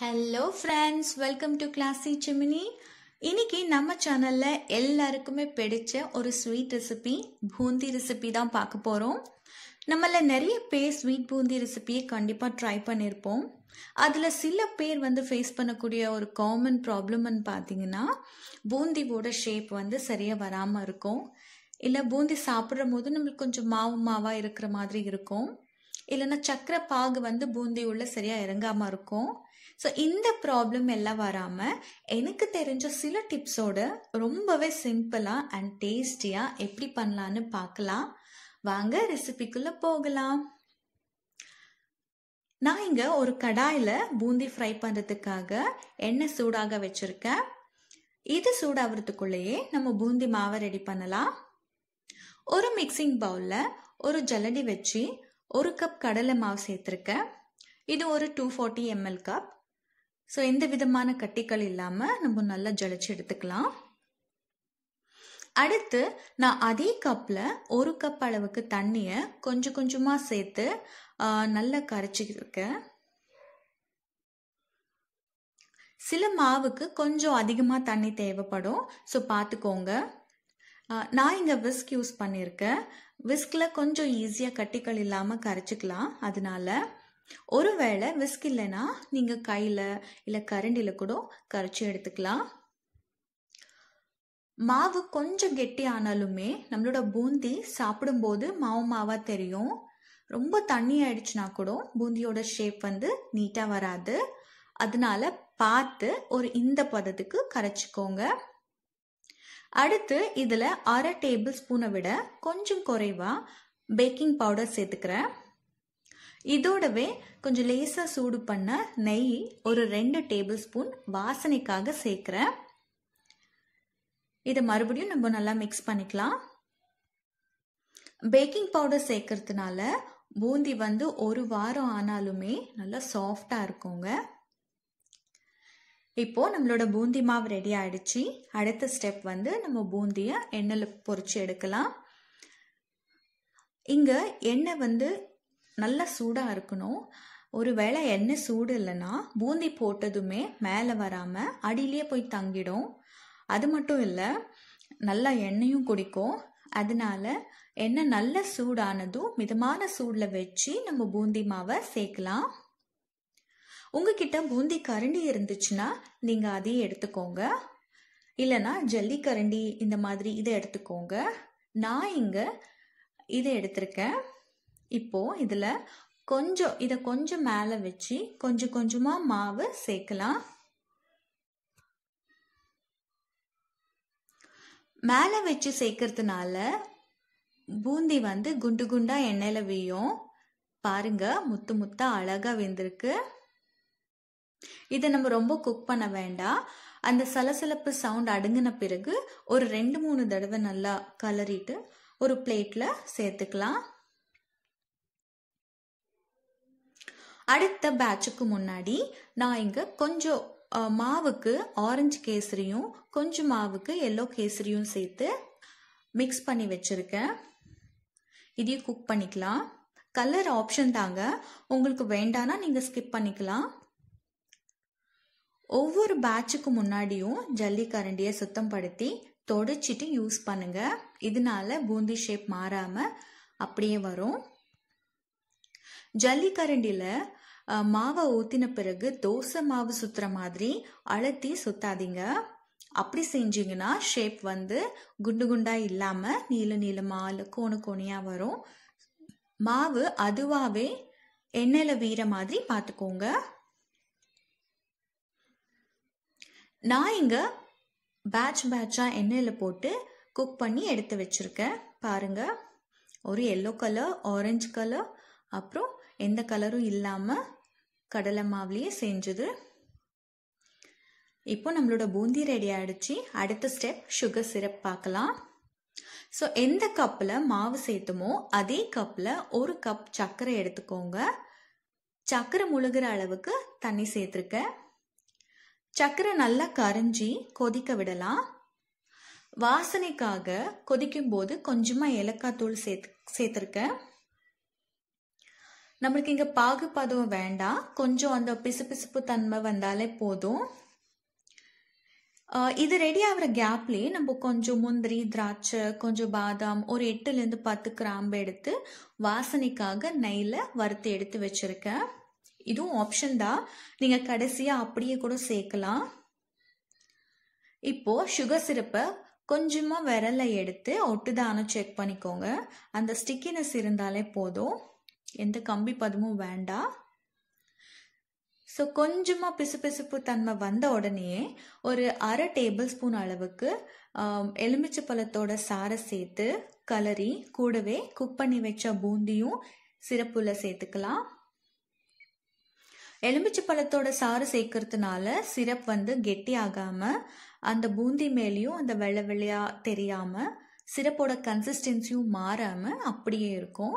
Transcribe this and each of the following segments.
hello friends welcome to Classy Chimney இன்னைக்கு நம்ம சேனலில் எல்லாருக்குமே பிடிச்ச ஒரு ஸ்வீட் ரெசிபி பூந்தி ரெசிபி தான் பார்க்க போகிறோம் நம்மள நிறைய பேர் ஸ்வீட் பூந்தி ரெசிபியை கண்டிப்பாக ட்ரை பண்ணியிருப்போம் அதில் சில பேர் வந்து ஃபேஸ் பண்ணக்கூடிய ஒரு காமன் ப்ராப்ளம்னு பார்த்தீங்கன்னா பூந்தியோட ஷேப் வந்து சரியாக வராமல் இருக்கும் இல்லை பூந்தி சாப்பிடும் போது நம்மளுக்கு கொஞ்சம் மாவு மாவாக இருக்கிற மாதிரி இருக்கும் இல்லைன்னா சக்கர பாகு வந்து பூந்தி உள்ள சரியாக இறங்காமல் இருக்கும் ஸோ இந்த ப்ராப்ளம் எல்லாம் வராமல் எனக்கு தெரிஞ்ச சில டிப்ஸோடு ரொம்பவே சிம்பிளாக அண்ட் டேஸ்டியாக எப்படி பண்ணலான்னு பார்க்கலாம் வாங்க ரெசிபிக்குள்ளே போகலாம் நான் இங்கே ஒரு கடாயில் பூந்தி ஃப்ரை பண்ணுறதுக்காக எண்ணெய் சூடாக வச்சுருக்கேன் இது சூடாகிறதுக்குள்ளேயே நம்ம பூந்தி மாவை ரெடி பண்ணலாம் ஒரு மிக்சிங் பவுலில் ஒரு ஜலடி வச்சு ஒரு கப் கடலை மாவு சேர்த்துருக்கேன் இது ஒரு two forty ml cup so எந்த விதமான கட்டிகள் இல்லாமல் நம்ம நல்லா ஜலிச்சு எடுத்துக்கலாம் அடுத்து நான் அதே கப்பில் ஒரு கப் அளவுக்கு தண்ணியை கொஞ்சம் கொஞ்சமாக சேர்த்து நல்லா கரைச்சிருக்கேன் சில மாவுக்கு கொஞ்சம் அதிகமாக தண்ணி தேவைப்படும் ஸோ பார்த்துக்கோங்க நான் இங்கே விஸ்க் யூஸ் பண்ணியிருக்கேன் விஸ்கில் கொஞ்சம் ஈஸியாக கட்டிகள் இல்லாமல் கரைச்சிக்கலாம் அதனால ஒருவேளை விஸ்க் இல்லைன்னா நீங்கள் கையில் இல்லை கரண்டியில் கூட கரைச்சி எடுத்துக்கலாம் மாவு கொஞ்சம் கெட்டி ஆனாலுமே நம்மளோட பூந்தி சாப்பிடும்போது மாவு மாவாக தெரியும் ரொம்ப தண்ணி ஆயிடுச்சுனா கூட பூந்தியோட ஷேப் வந்து நீட்டாக வராது அதனால பார்த்து ஒரு இந்த பதத்துக்கு கரைச்சிக்கோங்க அடுத்து இதில் அரை டேபிள் ஸ்பூனை விட கொஞ்சம் குறைவாக பேக்கிங் பவுடர் சேர்த்துக்கிறேன் இதோடவே கொஞ்சம் லேசாக சூடு பண்ண நெய் ஒரு ரெண்டு டேபிள் ஸ்பூன் வாசனைக்காக சேர்க்குறேன் இதை மறுபடியும் நம்ம நல்லா மிக்ஸ் பண்ணிக்கலாம் பேக்கிங் பவுடர் சேர்க்கறதுனால பூந்தி வந்து ஒரு வாரம் ஆனாலுமே நல்லா சாஃப்டாக இருக்குங்க இப்போது நம்மளோட பூந்தி மாவு ரெடி ஆயிடுச்சு அடுத்த ஸ்டெப் வந்து நம்ம பூந்தியை எண்ணெயில் பொறிச்சு எடுக்கலாம் இங்கே எண்ணெய் வந்து நல்லா சூடாக இருக்கணும் ஒரு வேளை எண்ணெய் சூடு இல்லைன்னா பூந்தி போட்டதுமே மேலே வராமல் அடியிலேயே போய் தங்கிடும் அது மட்டும் இல்லை நல்லா எண்ணெயும் குடிக்கும் அதனால எண்ணெய் நல்ல சூடானதும் மிதமான சூடில் வச்சு நம்ம பூந்தி மாவை சேர்க்கலாம் உங்ககிட்ட பூந்தி கரண்டி இருந்துச்சுன்னா நீங்கள் அதையும் எடுத்துக்கோங்க ஜல்லி ஜல்லிக்கரண்டி இந்த மாதிரி இதை எடுத்துக்கோங்க நான் இங்கே இதை எடுத்திருக்கேன் இப்போது இதில் கொஞ்சம் இதை கொஞ்சம் மேலே வச்சு கொஞ்சம் கொஞ்சமாக மாவு சேர்க்கலாம் மேலே வச்சு சேர்க்கறதுனால பூந்தி வந்து குண்டு குண்டாக எண்ணெயில் வீயும் பாருங்க முத்து முத்தா அழகாக வெந்திருக்கு இதை நம்ம ரொம்ப குக் பண்ண வேண்டாம் அந்த சலசலப்பு சவுண்ட் அடங்கின பிறகு ஒரு ரெண்டு மூணு தடவை நல்லா கலரிட்டு ஒரு பிளேட்ல சேர்த்துக்கலாம் அடுத்த பேட்சுக்கு முன்னாடி நான் இங்கே கொஞ்சம் மாவுக்கு ஆரஞ்சு கேசரியும் கொஞ்சம் மாவுக்கு எல்லோ கேசரியும் சேர்த்து மிக்ஸ் பண்ணி வச்சுருக்கேன் இதையும் குக் பண்ணிக்கலாம் கலர் ஆப்ஷன் தாங்க உங்களுக்கு வேண்டானா நீங்கள் ஸ்கிப் பண்ணிக்கலாம் ஒவ்வொரு பேட்சுக்கு முன்னாடியும் ஜல்லிக்கரண்டியை சுத்தம் படுத்தி தொடச்சிட்டு யூஸ் பண்ணுங்கள் இதனால பூந்தி ஷேப் மாறாமல் அப்படியே வரும் ஜல்லிக்கரண்டியில் மாவை ஊற்றின பிறகு தோசை மாவு சுற்றுற மாதிரி அழுத்தி சுத்தாதீங்க அப்படி செஞ்சீங்கன்னா ஷேப் வந்து குண்டு குண்டாக இல்லாமல் நீல நீளமாக இல்லை கோணு கோணியா வரும் மாவு அதுவாகவே எண்ணெயில் வீர மாதிரி பார்த்துக்கோங்க நான் இங்கே பேட்ச் பேட்சாக எண்ணெயில் போட்டு குக் பண்ணி எடுத்து வச்சுருக்கேன் பாருங்கள் ஒரு எல்லோ கலர் ஆரஞ்சு கலர் அப்புறம் எந்த கலரும் இல்லாமல் கடலை மாவுலேயே செஞ்சது இப்போ நம்மளோட பூந்தி ரெடி ஆகிடுச்சு அடுத்த ஸ்டெப் சுகர் சிரப் பார்க்கலாம் ஸோ எந்த கப்பில் மாவு சேர்த்துமோ அதே கப்பில் ஒரு கப் சர்க்கரை எடுத்துக்கோங்க சர்க்கரை முழுகிற அளவுக்கு தண்ணி சேர்த்துருக்கேன் சக்கரை நல்லா கரைஞ்சி கொதிக்க விடலாம் வாசனைக்காக கொதிக்கும் போது கொஞ்சமாக ஏலக்காய் தூள் சேர்த்து சேர்த்துருக்கேன் நம்மளுக்கு இங்கே பாகு வேண்டாம் கொஞ்சம் அந்த பிசுபிசுப்பு தன்மை வந்தாலே போதும் இது ரெடி ஆகிற கேப்லேயே நம்ம கொஞ்சம் முந்திரி திராட்சை கொஞ்சம் பாதாம் ஒரு எட்டுலேருந்து பத்து கிராம்பு எடுத்து வாசனைக்காக நெய்யில் வறுத்து எடுத்து வச்சுருக்கேன் இதுவும் ஆப்ஷன் தான் நீங்கள் கடைசியாக அப்படியே கூட சேர்க்கலாம் இப்போது சுகர் சிரப்பை கொஞ்சமாக விரலை எடுத்து ஒட்டுதானு செக் பண்ணிக்கோங்க அந்த ஸ்டிக்கினஸ் இருந்தாலே போதும் எந்த கம்பி பதமும் வேண்டாம் ஸோ கொஞ்சமாக பிசுபிசுப்பு தன்மை வந்த உடனேயே ஒரு அரை டேபிள் ஸ்பூன் அளவுக்கு எலுமிச்சை பழத்தோட சாரை சேர்த்து கலரி கூடவே குக் பண்ணி வச்ச பூந்தியும் சிறப்புல சேர்த்துக்கலாம் எலுமிச்சை பழத்தோட சாறு சேர்க்கறதுனால சிரப் வந்து கெட்டி ஆகாம அந்த பூந்தி மேலேயும் அந்த வெள்ளை வெள்ளையாக தெரியாமல் சிரப்போட கன்சிஸ்டன்சியும் மாறாமல் அப்படியே இருக்கும்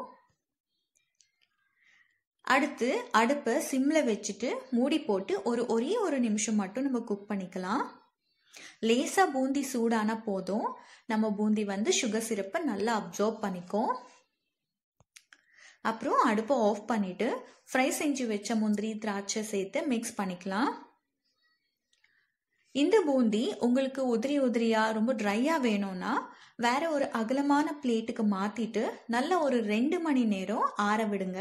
அடுத்து அடுப்பை சிம்மில் வச்சுட்டு மூடி போட்டு ஒரு ஒரே ஒரு நிமிஷம் மட்டும் நம்ம குக் பண்ணிக்கலாம் லேசாக பூந்தி சூடான போதும் நம்ம பூந்தி வந்து சுகர் சிரப்பை நல்லா அப்சர்வ் பண்ணிக்கும் அப்புறம் அடுப்பை ஆஃப் பண்ணிவிட்டு ஃப்ரை செஞ்சு வச்ச முந்திரி திராட்சை சேர்த்து மிக்ஸ் பண்ணிக்கலாம் இந்த பூந்தி உங்களுக்கு உதிரி உதிரியாக ரொம்ப ட்ரையாக வேணும்னா வேற ஒரு அகலமான பிளேட்டுக்கு மாத்திட்டு நல்ல ஒரு ரெண்டு மணி நேரம் ஆற விடுங்க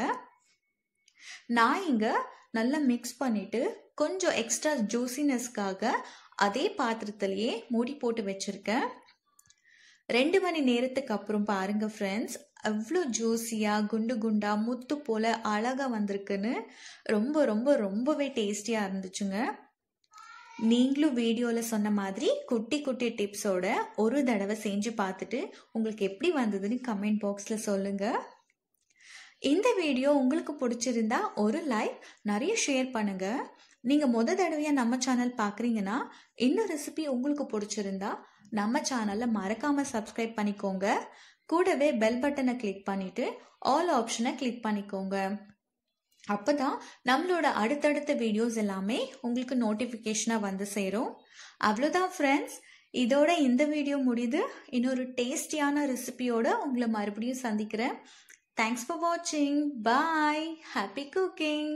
நான் இங்கே நல்லா மிக்ஸ் பண்ணிவிட்டு கொஞ்சம் எக்ஸ்ட்ரா ஜூசினஸ்க்காக அதே பாத்திரத்திலேயே மூடி போட்டு வச்சுருக்கேன் ரெண்டு மணி நேரத்துக்கு அப்புறம் பாருங்கள் ஃப்ரெண்ட்ஸ் அவ்வளோ ஜூஸியாக குண்டு குண்டாக முத்து போல் அழகாக வந்திருக்குன்னு ரொம்ப ரொம்ப ரொம்பவே டேஸ்டியாக இருந்துச்சுங்க நீங்களும் வீடியோவில் சொன்ன மாதிரி குட்டி குட்டி டிப்ஸோட ஒரு தடவை செஞ்சு பார்த்துட்டு உங்களுக்கு எப்படி வந்ததுன்னு கமெண்ட் பாக்ஸில் சொல்லுங்கள் இந்த வீடியோ உங்களுக்கு பிடிச்சிருந்தா ஒரு லைக் நிறைய ஷேர் பண்ணுங்கள் நீங்கள் முத தடவையாக நம்ம சேனல் பார்க்குறீங்கன்னா இன்னும் ரெசிபி உங்களுக்கு பிடிச்சிருந்தா நம்ம சேனலை மறக்காமல் சப்ஸ்கிரைப் பண்ணிக்கோங்க கூடவே பெல் பட்டனை கிளிக் பண்ணிட்டு ஆல் ஆப்ஷனை கிளிக் பண்ணிக்கோங்க அப்போதான் நம்மளோட அடுத்தடுத்த வீடியோஸ் எல்லாமே உங்களுக்கு நோட்டிஃபிகேஷனாக வந்து சேரும் அவ்வளோதான் ஃப்ரெண்ட்ஸ் இதோட இந்த வீடியோ முடியுது இன்னொரு டேஸ்டியான ரெசிபியோட உங்களை மறுபடியும் சந்திக்கிறேன் தேங்க்ஸ் ஃபார் வாட்சிங் பாய் ஹாப்பி குக்கிங்